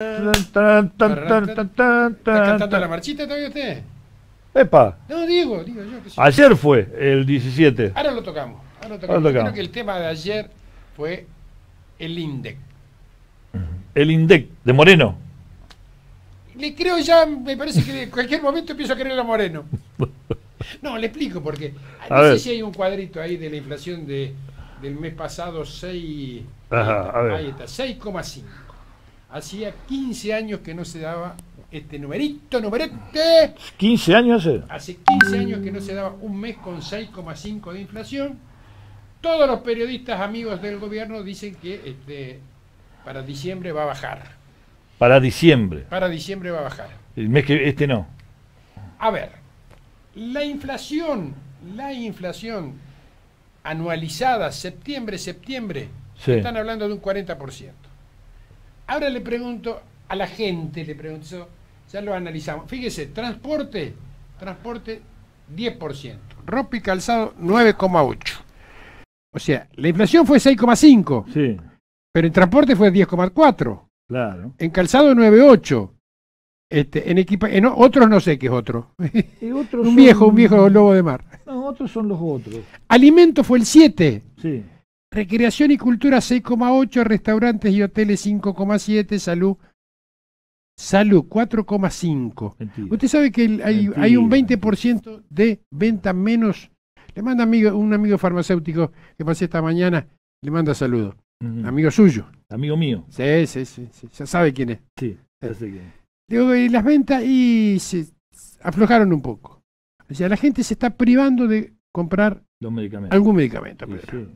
cantando la marchita todavía usted? Epa. No, digo, digo yo. Que Ayer fue, el 17. Ahora lo tocamos. Ahora tocamos. Creo que el tema de ayer fue el INDEC. El INDEC, de Moreno. Le creo ya, me parece que en cualquier momento empiezo a querer a Moreno. No, le explico porque no sé si hay un cuadrito ahí de la inflación del mes pasado, 6,5. Hacía 15 años que no se daba este numerito, numerete. 15 años hace. Hace 15 años que no se daba un mes con 6,5 de inflación. Todos los periodistas amigos del gobierno dicen que este, para diciembre va a bajar. Para diciembre. Para diciembre va a bajar. El mes que este no. A ver, la inflación, la inflación anualizada septiembre septiembre están hablando de un 40%. Ahora le pregunto a la gente, le pregunto, ya lo analizamos. Fíjese, transporte, transporte 10%, ropa y calzado 9,8%. O sea, la inflación fue 6,5%, sí. pero en transporte fue 10,4%. Claro. En calzado 9,8%. Este, en, equipa en otros no sé qué es otro. un viejo, un viejo lobo de mar. No, otros son los otros. Alimento fue el 7. Sí. Recreación y cultura 6,8, restaurantes y hoteles 5,7, salud salud 4,5. Usted sabe que hay, un 20% de venta menos. Le manda amigo, un amigo farmacéutico que pasé esta mañana, le manda saludos. Amigo suyo. Amigo mío. Sí, sí, sí, Ya sabe quién es. Sí, ya eh, sé quién es. las ventas y se aflojaron un poco. O sea, la gente se está privando de comprar algún medicamento. sí.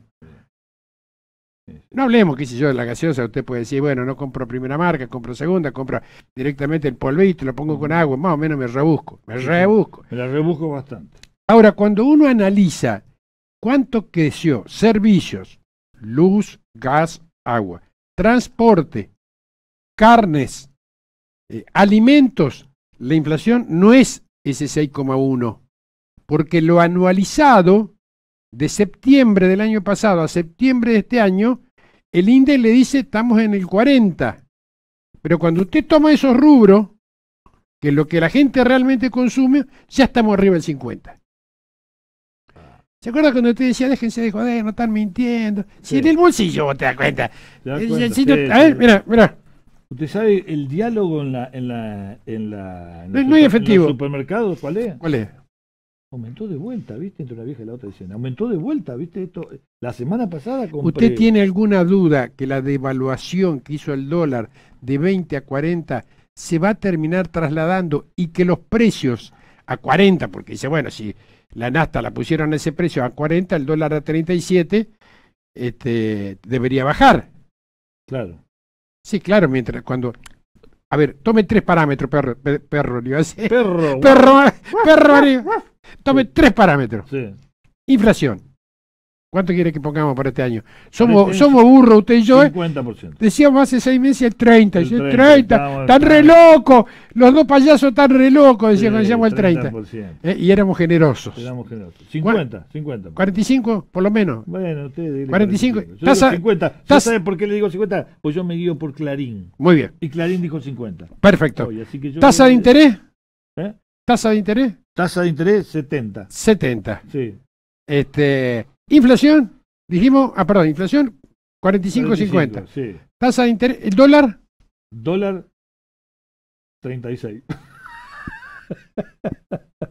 No hablemos, qué sé yo, de la gaseosa, usted puede decir, bueno, no compro primera marca, compro segunda, compro directamente el polvito, lo pongo con agua, más o menos me rebusco, me rebusco. Me la rebusco bastante. Ahora, cuando uno analiza cuánto creció servicios, luz, gas, agua, transporte, carnes, eh, alimentos, la inflación no es ese 6,1, porque lo anualizado de septiembre del año pasado a septiembre de este año, el INDE le dice estamos en el 40. Pero cuando usted toma esos rubros, que es lo que la gente realmente consume, ya estamos arriba del 50. ¿Se acuerda cuando usted decía, déjense de joder, no están mintiendo? Si en el bolsillo vos te das cuenta. Eh, a ver, mirá, ¿Usted sabe el diálogo en la en la en la no, En los supermercados cuál es? ¿Cuál es? Aumentó de vuelta, ¿viste? Entre una vieja y la otra dicen, aumentó de vuelta, ¿viste? Esto, eh, la semana pasada ¿Usted tiene alguna duda que la devaluación que hizo el dólar de 20 a 40 se va a terminar trasladando y que los precios a 40, porque dice, bueno, si la nafta la pusieron a ese precio a 40, el dólar a 37, este, debería bajar. Claro. Sí, claro, mientras cuando... A ver, tome tres parámetros, perro, perro, perro, perro, perro, perro Tome tres parámetros. Sí. Inflación. ¿Cuánto quiere que pongamos para este año? Somos, somos burros, usted y yo. 50%. ¿eh? Decíamos hace seis meses el 30. El 30, 30 están re locos. Los dos payasos están re locos, decíamos, sí, decíamos el 30. Eh, y éramos generosos. Éramos generosos. 50, 50. 45, por lo menos. Bueno, usted dile 45. 50. Taza. ¿Sabe por qué le digo 50? Pues yo me guío por Clarín. Muy bien. Y Clarín dijo 50. Perfecto. ¿Tasa de interés? ¿Eh? ¿Tasa de interés? Tasa de interés 70. 70. Sí. Este, inflación, dijimos, ah, perdón, inflación 45-50. Sí. Tasa de interés, el dólar. Dólar 36.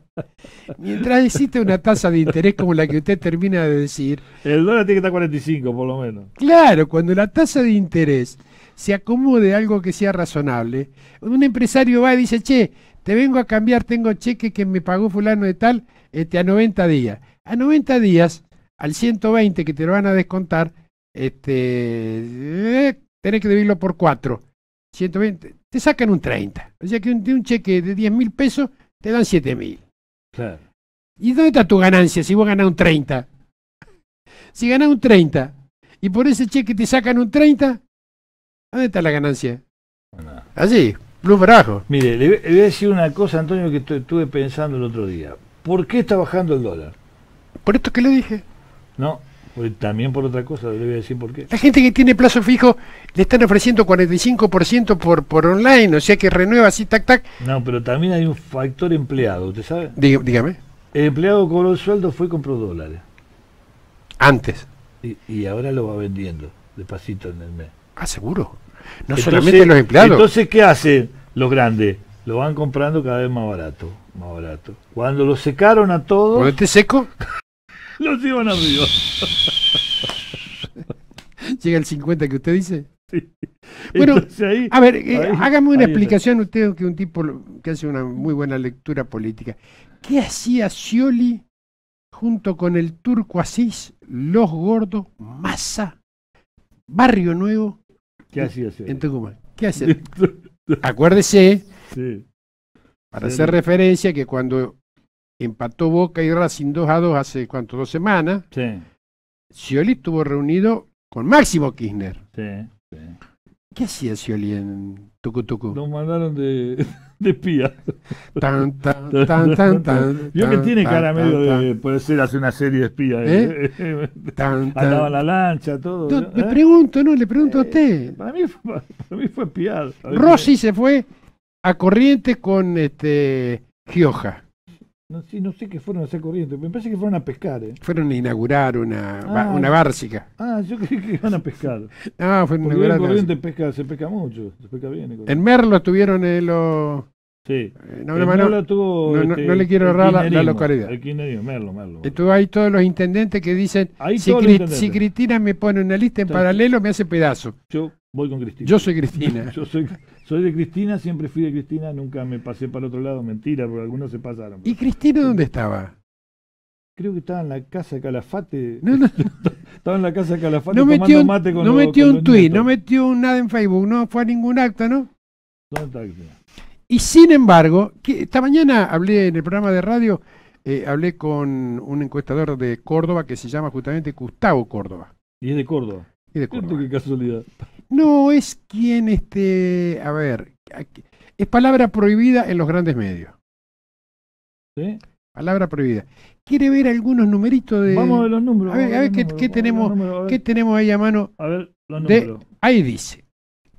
Mientras existe una tasa de interés como la que usted termina de decir. El dólar tiene que estar 45 por lo menos. Claro, cuando la tasa de interés se acomode algo que sea razonable. Un empresario va y dice, che, te vengo a cambiar, tengo cheque que me pagó fulano de tal este, a 90 días. A 90 días, al 120 que te lo van a descontar, este, eh, tenés que dividirlo por 4. 120, te sacan un 30. O sea que un, de un cheque de 10 mil pesos te dan 7 mil. Claro. ¿Y dónde está tu ganancia si vos ganás un 30? Si ganás un 30 y por ese cheque te sacan un 30, ¿Dónde está la ganancia? ¿Así? Allí, plus barajo. Mire, le, voy a decir una cosa, Antonio, que estuve pensando el otro día. ¿Por qué está bajando el dólar? Por esto que le dije. No, también por otra cosa, le voy a decir por qué. La gente que tiene plazo fijo le están ofreciendo 45% por, por online, o sea que renueva así, tac, tac. No, pero también hay un factor empleado, ¿usted sabe? dígame. El empleado cobró el sueldo, fue y compró dólares. Antes. Y, y, ahora lo va vendiendo, despacito en el mes. Ah, seguro. No solamente los empleados. Entonces, ¿qué hacen los grandes? Lo van comprando cada vez más barato, más barato. Cuando lo secaron a todos... ¿Con este seco? los iban arriba. Llega el 50 que usted dice. Sí. Bueno, a ver, eh, hágame una explicación usted que un tipo que hace una muy buena lectura política. ¿Qué hacía Scioli junto con el turco Asís, Los Gordos, Massa, Barrio Nuevo ¿Qué hacía En Tucumán. ¿Qué hacía? Acuérdese, para hacer referencia, que cuando empató Boca y Racing 2 a 2 hace cuánto, dos semanas, sí. Scioli estuvo reunido con Máximo Kirchner. ¿Qué hacía Scioli en nos mandaron de, espía. Tan, tan, tan, tan, que tiene cara medio de. Puede ser hace una serie de espías ¿Eh? ¿Eh? la lancha, todo. Le ¿Eh? pregunto, no, le pregunto a eh, usted. Para mí, fue espiado. Rossi se fue a corriente con este Gioja. No sé, no sé qué fueron a hacer corriente, me parece que fueron a pescar. ¿eh? Fueron a inaugurar una, ah. una bársica. Ah, yo creí que iban a pescar. ah, fueron a inaugurar. corriente pesca, se pesca mucho, se pesca bien. ¿eh? En Merlo estuvieron eh, los eh, este, no, le quiero errar la, localidad. hay todos los intendentes que dicen, si, Cristina me pone una lista en paralelo, me hace pedazo. Yo voy con Cristina. Yo soy Cristina. yo soy, soy de Cristina, siempre fui de Cristina, nunca me pasé para el otro lado, mentira, porque algunos se pasaron. ¿Y Cristina dónde estaba? Creo que estaba en la casa de Calafate. No, no. estaba en la casa de Calafate no metió, No metió un tweet no metió nada en Facebook, no fue a ningún acto, ¿no? ¿Dónde está Cristina? Y sin embargo, esta mañana hablé en el programa de radio, eh, hablé con un encuestador de Córdoba que se llama justamente Gustavo Córdoba. Y es de Córdoba. Y de Córdoba. Qué casualidad. No, es quien, este, a ver, es palabra prohibida en los grandes medios. ¿Sí? Palabra prohibida. ¿Quiere ver algunos numeritos de. Vamos a ver los números. A ver, a ver, qué, qué, tenemos, ahí a mano. A ver los números. ahí dice.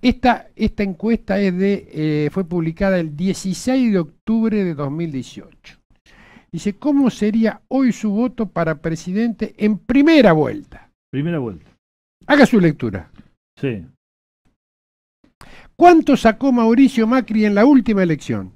Esta, esta encuesta es de, eh, fue publicada el 16 de octubre de 2018. Dice, ¿cómo sería hoy su voto para presidente en primera vuelta? Primera vuelta. Haga su lectura. Sí. ¿Cuánto sacó Mauricio Macri en la última elección?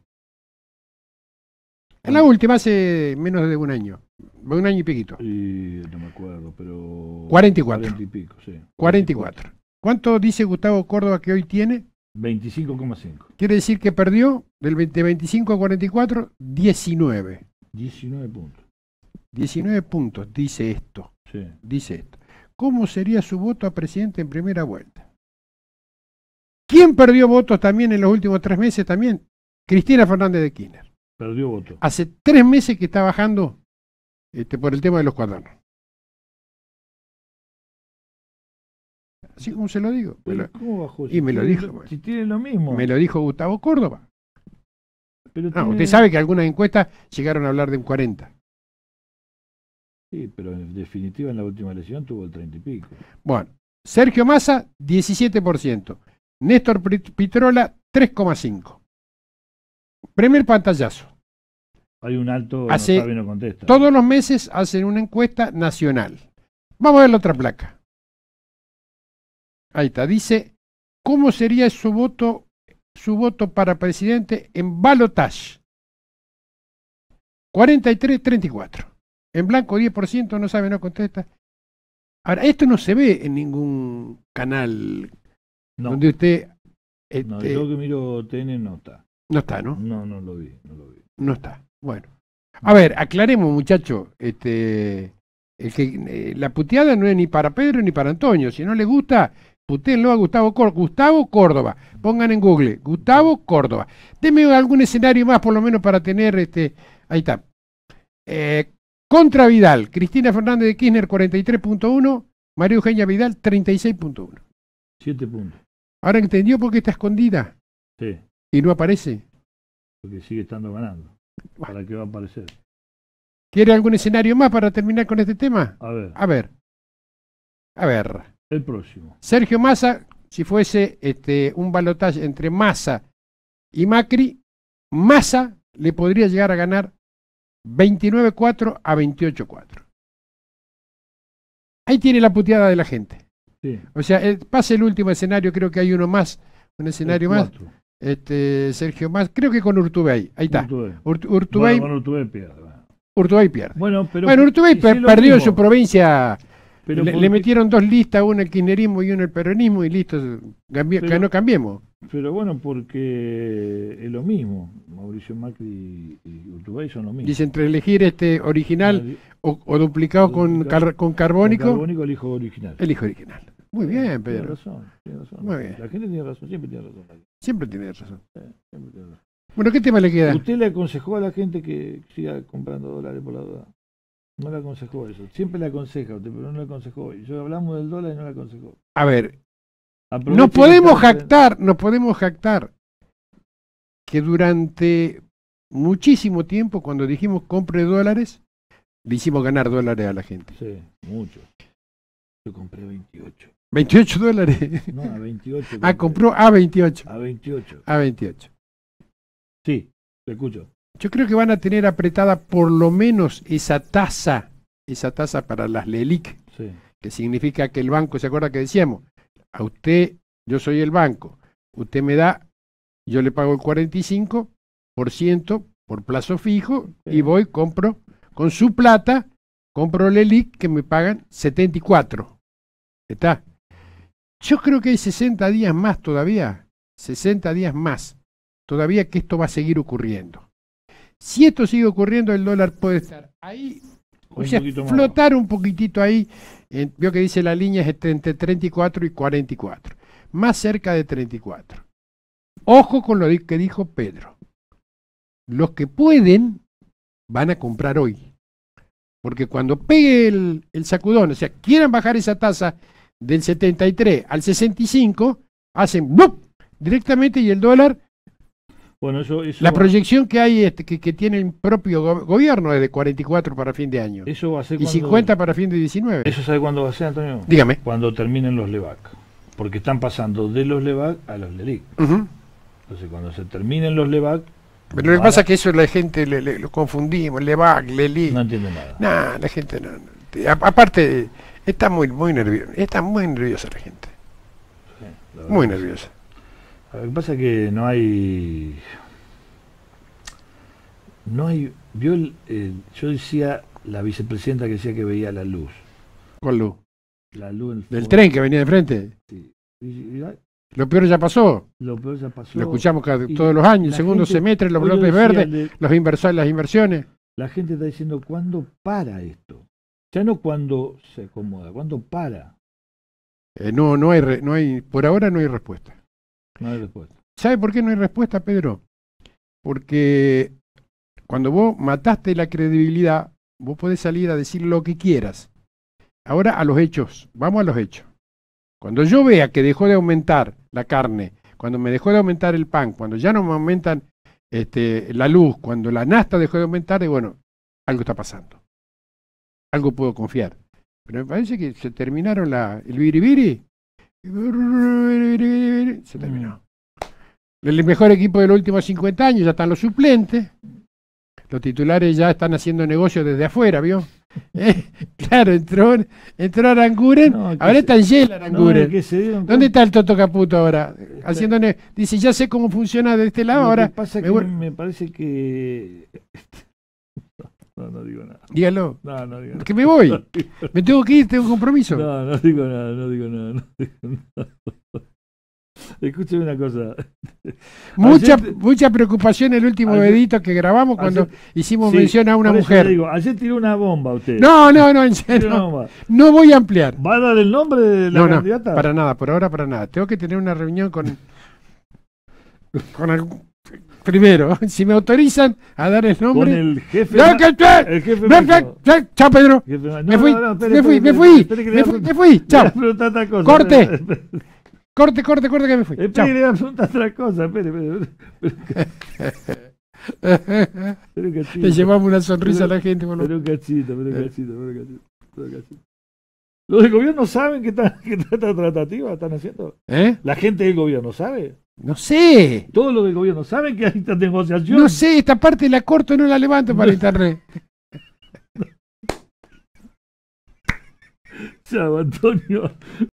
En la última, hace menos de un año. Un año y piquito. Sí, no me acuerdo, pero. 44. y pico, sí. 44. 44. ¿Cuánto dice Gustavo Córdoba que hoy tiene? 25,5. Quiere decir que perdió del 20, 25 a 44, 19. 19 puntos. 19 puntos, dice esto. Sí. Dice esto. ¿Cómo sería su voto a presidente en primera vuelta? ¿Quién perdió votos también en los últimos tres meses? También Cristina Fernández de Kirchner. Perdió votos. Hace tres meses que está bajando este, por el tema de los cuadernos. Así como se lo digo. ¿Cómo bajó Y me lo dijo. Si lo mismo. Me lo dijo Gustavo Córdoba. usted sabe que algunas encuestas llegaron a hablar de un 40. Sí, pero en definitiva en la última elección tuvo el 30 y pico. Bueno, Sergio Massa, 17%. Néstor Pitrola, 3,5%. Primer pantallazo. Hay un alto, Hace, Todos los meses hacen una encuesta nacional. Vamos a ver la otra placa. Ahí está, dice, ¿cómo sería su voto, su voto para presidente en balotage? 43-34. En blanco 10%, no sabe, no contesta. Ahora, esto no se ve en ningún canal no. donde usted... no, este, yo que miro TN no está. No está, ¿no? No, no lo vi, no lo vi. No está, bueno. A ver, aclaremos, muchacho este, el que, eh, la puteada no es ni para Pedro ni para Antonio. Si no le gusta, Putenlo a Gustavo Córdoba. Gustavo Córdoba. Pongan en Google. Gustavo Córdoba. Deme algún escenario más, por lo menos, para tener este. Ahí está. Eh, contra Vidal. Cristina Fernández de Kirchner, 43.1. María Eugenia Vidal, 36.1. 7 puntos. Ahora entendió por qué está escondida. Sí. Y no aparece. Porque sigue estando ganando. ¿Para qué va a aparecer? ¿Quiere algún escenario más para terminar con este tema? A ver. A ver. A ver. El próximo. Sergio Massa, si fuese este, un balotaje entre Massa y Macri, Massa le podría llegar a ganar 29-4 a 28-4. Ahí tiene la puteada de la gente. O sea, eh, pasa el último escenario, creo que hay uno más, un escenario más. Este, Sergio Massa, creo que con Urtubey, ahí está. Urtubey. Urtubey, bueno, Urtubey pierde. Urtubey pierde. Bueno, pero bueno Urtubey perdió en su provincia le, metieron dos listas, una el kirchnerismo y una el peronismo, y listo, que no Cambiemos. Pero bueno, porque es lo mismo. Mauricio Macri y Uruguay son lo mismo. Dice, entre elegir este original o, duplicado, con, con carbónico. Con carbónico elijo original. Elijo original. Muy eh, bien, Pedro. Tiene razón, tiene razón. Muy bien. La gente tiene razón, siempre tiene razón. Eh, siempre tiene razón. Bueno, ¿qué tema le queda? Usted le aconsejó a la gente que siga comprando dólares por la duda. No le aconsejó eso. Siempre le aconseja usted, pero no le aconsejó. yo hablamos del dólar y no le aconsejó. A ver, nos podemos jactar, nos podemos jactar que durante muchísimo tiempo, cuando dijimos compre dólares, le hicimos ganar dólares a la gente. Sí, mucho. Yo compré 28. 28 dólares. No, a 28. Ah, compró a 28. A 28. A 28. Sí, te escucho. Yo creo que van a tener apretada por lo menos esa tasa, esa tasa para las LELIC, que significa que el banco, ¿se acuerda que decíamos? A usted, yo soy el banco, usted me da, yo le pago el 45% por plazo fijo y voy, compro con su plata, compro LELIC que me pagan 74. ¿Está? Yo creo que hay 60 días más todavía, 60 días más todavía que esto va a seguir ocurriendo. Si esto sigue ocurriendo, el dólar puede estar ahí, o, sea, flotar un poquitito ahí. Veo vio que dice la línea es entre 34 y 44, más cerca de 34. Ojo con lo que dijo Pedro. Los que pueden van a comprar hoy. Porque cuando pegue el, sacudón, o sea, quieran bajar esa tasa del 73 al 65, hacen ¡bup! directamente y el dólar la proyección que hay este, que, tiene el propio gobierno es de 44 para fin de año. Eso Y 50 para fin de 19. ¿Eso sabe cuándo va a ser, Antonio? Dígame. Cuando terminen los LEVAC. Porque están pasando de los LEVAC a los LELIC. Entonces, cuando se terminen los LEVAC... Pero lo que pasa es que eso la gente lo confundimos, LEVAC, LELIC. No entiende nada. No, la gente no... aparte, está muy, muy nerviosa. Está muy nerviosa la gente. muy nerviosa. Lo que pasa es que no hay... No hay... yo decía, la vicepresidenta que decía que veía la luz. ¿Cuál luz? La luz Del tren que venía de frente. Sí. Ah, lo peor ya pasó. Lo peor ya pasó. Lo escuchamos cada, todos los años, el segundo semestre, los bloques verdes, los inversores, las inversiones. La gente está diciendo, ¿cuándo para esto? Ya no cuando se acomoda, ¿cuándo para? Eh, no, no hay, no hay, por ahora no hay respuesta. No hay ¿Sabe por qué no hay respuesta, Pedro? Porque cuando vos mataste la credibilidad, vos podés salir a decir lo que quieras. Ahora a los hechos, vamos a los hechos. Cuando yo vea que dejó de aumentar la carne, cuando me dejó de aumentar el pan, cuando ya no me aumentan este, la luz, cuando la nasta dejó de aumentar, bueno, algo está pasando. Algo puedo confiar. Pero me parece que se terminaron la, el biribiri. Se terminó. El mejor equipo de los últimos 50 años, ya están los suplentes. Los titulares ya están haciendo negocios desde afuera, ¿vio? Eh, claro, entró, entró Aranguren. ahora está lleno Aranguren. ¿Dónde está el Toto Caputo ahora? Dice, ya sé cómo funciona de este lado. ahora pasa Que me parece que no, no digo nada. Dígalo. No, no digo nada. Que me voy. me tengo que ir, tengo un compromiso. No, no digo nada, no digo nada. No nada. Escúcheme una cosa. Mucha, mucha preocupación el último dedito que grabamos cuando hicimos mención a una mujer. Digo, ayer tiró una bomba usted. No, no, no, en No voy a ampliar. ¿Va a dar el nombre de la candidata? No, para nada, por ahora para nada. Tengo que tener una reunión con, con algún primero. Si me autorizan a dar el nombre. Con el jefe. el jefe ¡Chao, Pedro! me fui, me fui, me fui, me fui, chao. Corte. Corte, corte, corte que me fui. Espera le preguntar otra cosa, espere, espere. Te llevamos una sonrisa a la gente. bueno. Pero un cachito, pero eh. un cachito, pero un cachito, pero ¿Los del gobierno saben que trata tratativa están haciendo? ¿Eh? ¿La gente del gobierno sabe? No sé. Todo lo del gobierno. ¿Saben que hay estas negociaciones. No sé, esta parte la corto y no la levanto para internet. Chao, Antonio.